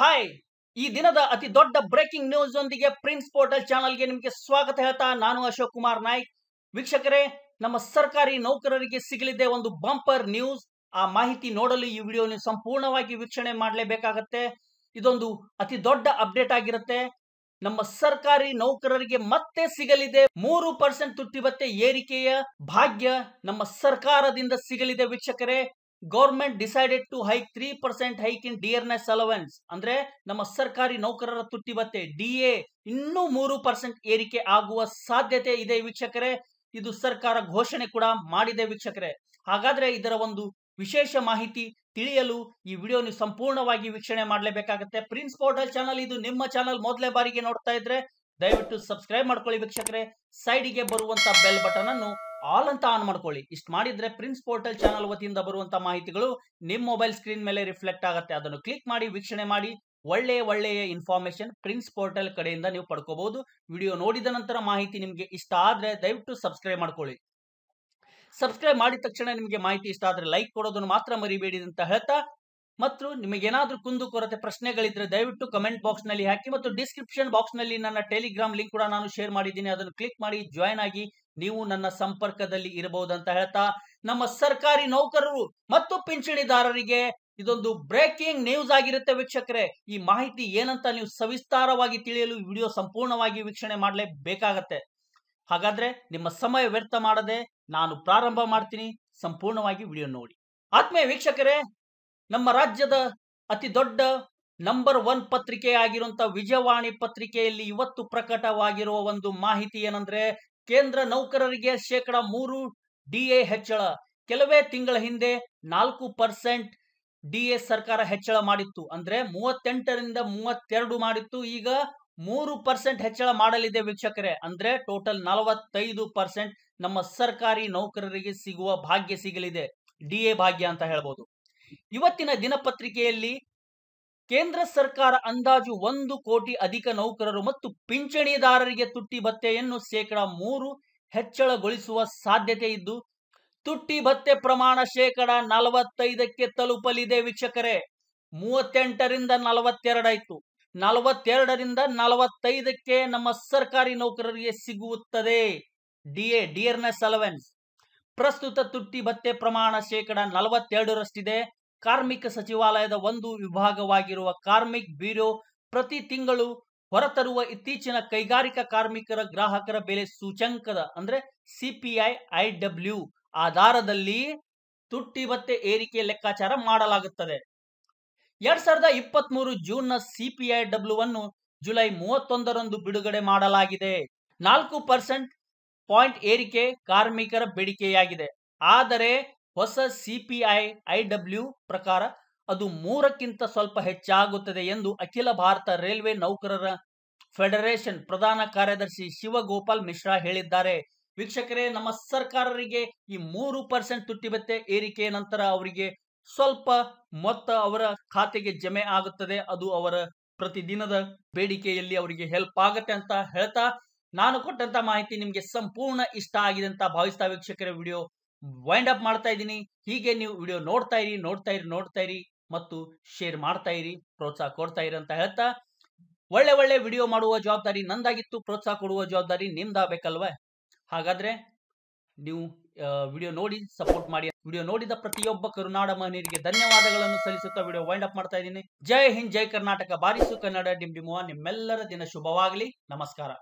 hi ಈ ದಿನದ ಅತಿ ದೊಡ್ಡ ಬ್ರೇಕಿಂಗ್ ನ್ಯೂಸ್ ಒಂದಿಗೆ ಪ್ರಿನ್ಸ್ ಪೋರ್ಟಲ್ ಚಾನಲ್ಗೆ ನಿಮಗೆ ಸ್ವಾಗತ ಹೇಳ್ತಾ ನಾನು ಅಶೋಕ್ ಕುಮಾರ್ ನಾಯ್ಕ್ ವೀಕ್ಷಕರೇ ನಮ್ಮ ಸರ್ಕಾರಿ ನೌಕರರಿಗೆ ಸಿಗಲಿದೆ ಒಂದು ಬಂಪರ್ ನ್ಯೂಸ್ ಆ ಮಾಹಿತಿ ನೋಡಲು ಈ ವಿಡಿಯೋ ನೀವು ಸಂಪೂರ್ಣವಾಗಿ ವೀಕ್ಷಣೆ ಮಾಡಲೇಬೇಕಾಗತ್ತೆ ಇದೊಂದು ಅತಿ ದೊಡ್ಡ ಅಪ್ಡೇಟ್ ಆಗಿರುತ್ತೆ ನಮ್ಮ ಸರ್ಕಾರಿ ನೌಕರರಿಗೆ ಮತ್ತೆ ಸಿಗಲಿದೆ ಮೂರು ಪರ್ಸೆಂಟ್ ತುಟ್ಟಿಬತ್ತೆ ಏರಿಕೆಯ ಭಾಗ್ಯ ನಮ್ಮ ಸರ್ಕಾರದಿಂದ ಸಿಗಲಿದೆ ವೀಕ್ಷಕರೇ government decided to hike three percent hike in dearness allowance ಅಂದ್ರೆ ನಮ್ಮ ಸರ್ಕಾರಿ ನೌಕರರ ತುಟ್ಟಿ ಬತ್ತೆ ಡಿ ಎ ಇನ್ನೂ ಮೂರು ಪರ್ಸೆಂಟ್ ಏರಿಕೆ ಆಗುವ ಸಾಧ್ಯತೆ ಇದೆ ವೀಕ್ಷಕರೇ ಇದು ಸರ್ಕಾರ ಘೋಷಣೆ ಕೂಡ ಮಾಡಿದೆ ವೀಕ್ಷಕರೇ ಹಾಗಾದ್ರೆ ಇದರ ಒಂದು ವಿಶೇಷ ಮಾಹಿತಿ ತಿಳಿಯಲು ಈ ವಿಡಿಯೋ ನೀವು ಸಂಪೂರ್ಣವಾಗಿ ವೀಕ್ಷಣೆ ಮಾಡಲೇಬೇಕಾಗುತ್ತೆ ಪ್ರಿನ್ಸ್ ಪೋರ್ಟಲ್ ಚಾನಲ್ ಇದು ನಿಮ್ಮ ಚಾನಲ್ ಮೊದಲೇ ಬಾರಿಗೆ ನೋಡ್ತಾ ಇದ್ರೆ ದಯವಿಟ್ಟು ಸಬ್ಸ್ಕ್ರೈಬ್ ಮಾಡ್ಕೊಳ್ಳಿ ವೀಕ್ಷಕರೇ ಸೈಡಿಗೆ ಬರುವಂತ ಬೆಲ್ ಬಟನ್ ಅನ್ನು ಆಲ್ ಅಂತ ಆನ್ ಮಾಡ್ಕೊಳ್ಳಿ ಇಷ್ಟು ಮಾಡಿದ್ರೆ ಪ್ರಿನ್ಸ್ ಪೋರ್ಟಲ್ ಚಾನಲ್ ವತಿಯಿಂದ ಬರುವಂತ ಮಾಹಿತಿಗಳು ನಿಮ್ಮ ಮೊಬೈಲ್ ಸ್ಕ್ರೀನ್ ಮೇಲೆ ರಿಫ್ಲೆಕ್ಟ್ ಆಗುತ್ತೆ ಅದನ್ನು ಕ್ಲಿಕ್ ಮಾಡಿ ವೀಕ್ಷಣೆ ಮಾಡಿ ಒಳ್ಳೆಯ ಒಳ್ಳೆಯ ಇನ್ಫಾರ್ಮೇಶನ್ ಪ್ರಿನ್ಸ್ ಪೋರ್ಟಲ್ ಕಡೆಯಿಂದ ನೀವು ಪಡ್ಕೋಬಹುದು ವಿಡಿಯೋ ನೋಡಿದ ನಂತರ ಮಾಹಿತಿ ನಿಮಗೆ ಇಷ್ಟ ಆದ್ರೆ ದಯವಿಟ್ಟು ಸಬ್ಸ್ಕ್ರೈಬ್ ಮಾಡ್ಕೊಳ್ಳಿ ಸಬ್ಸ್ಕ್ರೈಬ್ ಮಾಡಿದ ತಕ್ಷಣ ನಿಮಗೆ ಮಾಹಿತಿ ಇಷ್ಟ ಆದ್ರೆ ಲೈಕ್ ಕೊಡೋದನ್ನು ಮಾತ್ರ ಮರಿಬೇಡಿ ಅಂತ ಹೇಳ್ತಾ ಮತ್ತು ಏನಾದ್ರೂ ಕುಂದು ಕೊರತೆ ಪ್ರಶ್ನೆಗಳಿದ್ರೆ ದಯವಿಟ್ಟು ಕಮೆಂಟ್ ಬಾಕ್ಸ್ ನಲ್ಲಿ ಹಾಕಿ ಮತ್ತು ಡಿಸ್ಕ್ರಿಪ್ಷನ್ ಬಾಕ್ಸ್ ನಲ್ಲಿ ನನ್ನ ಟೆಲಿಗ್ರಾಮ್ ಲಿಂಕ್ ಕೂಡ ನಾನು ಶೇರ್ ಮಾಡಿದ್ದೀನಿ ಅದನ್ನು ಕ್ಲಿಕ್ ಮಾಡಿ ಜಾಯ್ನ್ ಆಗಿ ನೀವು ನನ್ನ ಸಂಪರ್ಕದಲ್ಲಿ ಇರಬಹುದಂತ ಹೇಳ್ತಾ ನಮ್ಮ ಸರ್ಕಾರಿ ನೌಕರರು ಮತ್ತು ಪಿಂಚಣಿದಾರರಿಗೆ ಇದೊಂದು ಬ್ರೇಕಿಂಗ್ ನ್ಯೂಸ್ ಆಗಿರುತ್ತೆ ವೀಕ್ಷಕರೇ ಈ ಮಾಹಿತಿ ಏನಂತ ನೀವು ಸವಿಸ್ತಾರವಾಗಿ ತಿಳಿಯಲು ವಿಡಿಯೋ ಸಂಪೂರ್ಣವಾಗಿ ವೀಕ್ಷಣೆ ಮಾಡಲೇಬೇಕಾಗತ್ತೆ ಹಾಗಾದ್ರೆ ನಿಮ್ಮ ಸಮಯ ವ್ಯರ್ಥ ಮಾಡದೆ ನಾನು ಪ್ರಾರಂಭ ಮಾಡ್ತೀನಿ ಸಂಪೂರ್ಣವಾಗಿ ವಿಡಿಯೋ ನೋಡಿ ಆತ್ಮೀಯ ವೀಕ್ಷಕರೇ ನಮ್ಮ ರಾಜ್ಯದ ಅತಿ ದೊಡ್ಡ ನಂಬರ್ ಒನ್ ಪತ್ರಿಕೆ ಆಗಿರುವಂತ ವಿಜಯವಾಣಿ ಪತ್ರಿಕೆಯಲ್ಲಿ ಇವತ್ತು ಪ್ರಕಟವಾಗಿರುವ ಒಂದು ಮಾಹಿತಿ ಏನಂದ್ರೆ ಕೇಂದ್ರ ನೌಕರರಿಗೆ ಶೇಕಡ ಮೂರು ಡಿಎ ಹೆಚ್ಚಳ ಕೆಲವೇ ತಿಂಗಳ ಹಿಂದೆ ನಾಲ್ಕು ಪರ್ಸೆಂಟ್ ಡಿಎ ಸರ್ಕಾರ ಹೆಚ್ಚಳ ಮಾಡಿತ್ತು ಅಂದ್ರೆ ಮೂವತ್ತೆಂಟರಿಂದ ಮೂವತ್ತೆರಡು ಮಾಡಿತ್ತು ಈಗ ಮೂರು ಪರ್ಸೆಂಟ್ ಹೆಚ್ಚಳ ಮಾಡಲಿದೆ ವೀಕ್ಷಕರೇ ಅಂದ್ರೆ ಟೋಟಲ್ ನಲವತ್ತೈದು ಪರ್ಸೆಂಟ್ ನಮ್ಮ ಸರ್ಕಾರಿ ನೌಕರರಿಗೆ ಸಿಗುವ ಭಾಗ್ಯ ಸಿಗಲಿದೆ ಡಿಎ ಭಾಗ್ಯ ಅಂತ ಹೇಳ್ಬೋದು ಇವತ್ತಿನ ದಿನಪತ್ರಿಕೆಯಲ್ಲಿ ಕೇಂದ್ರ ಸರ್ಕಾರ ಅಂದಾಜು ಒಂದು ಕೋಟಿ ಅಧಿಕ ನೌಕರರು ಮತ್ತು ಪಿಂಚಣಿದಾರರಿಗೆ ತುಟ್ಟಿ ಭತ್ತೆಯನ್ನು ಶೇಕಡಾ ಮೂರು ಹೆಚ್ಚಳಗೊಳಿಸುವ ಸಾಧ್ಯತೆ ಇದ್ದು ತುಟ್ಟಿ ಭತ್ತೆ ಪ್ರಮಾಣ ಶೇಕಡ ನಲವತ್ತೈದಕ್ಕೆ ತಲುಪಲಿದೆ ವೀಕ್ಷಕರೇ ಮೂವತ್ತೆಂಟರಿಂದ ನಲವತ್ತೆರಡಾಯ್ತು ನಲವತ್ತೆರಡರಿಂದ ನಲವತ್ತೈದಕ್ಕೆ ನಮ್ಮ ಸರ್ಕಾರಿ ನೌಕರರಿಗೆ ಸಿಗುತ್ತದೆ ಡಿಎ ಡಿಯರ್ನೆಸ್ ಅಲವೆನ್ಸ್ ಪ್ರಸ್ತುತ ತುಟ್ಟಿ ಭತ್ತೆ ಪ್ರಮಾಣ ಶೇಕಡ ನಲವತ್ತೆರಡರಷ್ಟಿದೆ ಕಾರ್ಮಿಕ ಸಚಿವಾಲಯದ ಒಂದು ವಿಭಾಗವಾಗಿರುವ ಕಾರ್ಮಿಕ್ ಬ್ಯೂರೋ ಪ್ರತಿ ತಿಂಗಳು ಹೊರತರುವ ಇತ್ತೀಚಿನ ಕೈಗಾರಿಕಾ ಕಾರ್ಮಿಕರ ಗ್ರಾಹಕರ ಬೆಲೆ ಸೂಚ್ಯಂಕದ ಅಂದ್ರೆ ಸಿಪಿಐ ಐಡಬ್ಲ್ಯೂ ಆಧಾರದಲ್ಲಿ ತುಟ್ಟಿ ಭತ್ತೆ ಏರಿಕೆ ಲೆಕ್ಕಾಚಾರ ಮಾಡಲಾಗುತ್ತದೆ ಎರಡ್ ಸಾವಿರದ ಇಪ್ಪತ್ತ್ ಮೂರು ನ ಸಿಪಿಐ ಡಬ್ಲ್ಯೂ ಅನ್ನು ಜುಲೈ ಮೂವತ್ತೊಂದರಂದು ಬಿಡುಗಡೆ ಮಾಡಲಾಗಿದೆ ನಾಲ್ಕು ಪರ್ಸೆಂಟ್ ಪಾಯಿಂಟ್ ಏರಿಕೆ ಕಾರ್ಮಿಕರ ಬೇಡಿಕೆಯಾಗಿದೆ ಆದರೆ ಹೊಸ ಸಿಪಿಐ ಐಡಬ್ಲ್ಯೂ ಪ್ರಕಾರ ಅದು ಮೂರಕ್ಕಿಂತ ಸ್ವಲ್ಪ ಹೆಚ್ಚಾಗುತ್ತದೆ ಎಂದು ಅಖಿಲ ಭಾರತ ರೈಲ್ವೆ ನೌಕರರ ಫೆಡರೇಷನ್ ಪ್ರಧಾನ ಕಾರ್ಯದರ್ಶಿ ಶಿವಗೋಪಾಲ್ ಮಿಶ್ರಾ ಹೇಳಿದ್ದಾರೆ ವೀಕ್ಷಕರೇ ನಮ್ಮ ಸರ್ಕಾರರಿಗೆ ಈ ಮೂರು ಪರ್ಸೆಂಟ್ ತುಟ್ಟಿಬತ್ತೆ ಏರಿಕೆ ನಂತರ ಅವರಿಗೆ ಸ್ವಲ್ಪ ಮೊತ್ತ ಅವರ ಖಾತೆಗೆ ಜಮೆ ಆಗುತ್ತದೆ ಅದು ಅವರ ಪ್ರತಿದಿನದ ಬೇಡಿಕೆಯಲ್ಲಿ ಅವರಿಗೆ ಹೆಲ್ಪ್ ಆಗುತ್ತೆ ಅಂತ ಹೇಳ್ತಾ ನಾನು ಕೊಟ್ಟಂತ ಮಾಹಿತಿ ನಿಮ್ಗೆ ಸಂಪೂರ್ಣ ಇಷ್ಟ ಆಗಿದೆ ಅಂತ ಭಾವಿಸ್ತಾ ವೀಕ್ಷಕರ ವಿಡಿಯೋ ವೈಂಡ್ ಅಪ್ ಮಾಡ್ತಾ ಇದ್ದೀನಿ ಹೀಗೆ ನೀವು ವಿಡಿಯೋ ನೋಡ್ತಾ ಇರಿ ನೋಡ್ತಾ ಇರಿ ನೋಡ್ತಾ ಇರಿ ಮತ್ತು ಶೇರ್ ಮಾಡ್ತಾ ಇರಿ ಪ್ರೋತ್ಸಾಹ ಕೊಡ್ತಾ ಇರಿ ಅಂತ ಹೇಳ್ತಾ ಒಳ್ಳೆ ಒಳ್ಳೆ ವಿಡಿಯೋ ಮಾಡುವ ಜವಾಬ್ದಾರಿ ನಂದಾಗಿತ್ತು ಪ್ರೋತ್ಸಾಹ ಕೊಡುವ ಜವಾಬ್ದಾರಿ ನಿಮ್ದಾಗಬೇಕಲ್ವ ಹಾಗಾದ್ರೆ ನೀವು ವಿಡಿಯೋ ನೋಡಿ ಸಪೋರ್ಟ್ ಮಾಡಿ ವಿಡಿಯೋ ನೋಡಿದ ಪ್ರತಿಯೊಬ್ಬ ಕರುನಾಡ ಮಹನೀಯರಿಗೆ ಧನ್ಯವಾದಗಳನ್ನು ಸಲ್ಲಿಸುತ್ತಾ ವಿಡಿಯೋ ವೈಂಡ್ ಅಪ್ ಮಾಡ್ತಾ ಇದ್ದೀನಿ ಜೈ ಹಿಂದ್ ಜೈ ಕರ್ನಾಟಕ ಬಾರಿಸು ಕನ್ನಡ ಡಿಮ್ ಡಿಮುವ ನಿಮ್ಮೆಲ್ಲರ ದಿನ ಶುಭವಾಗಲಿ ನಮಸ್ಕಾರ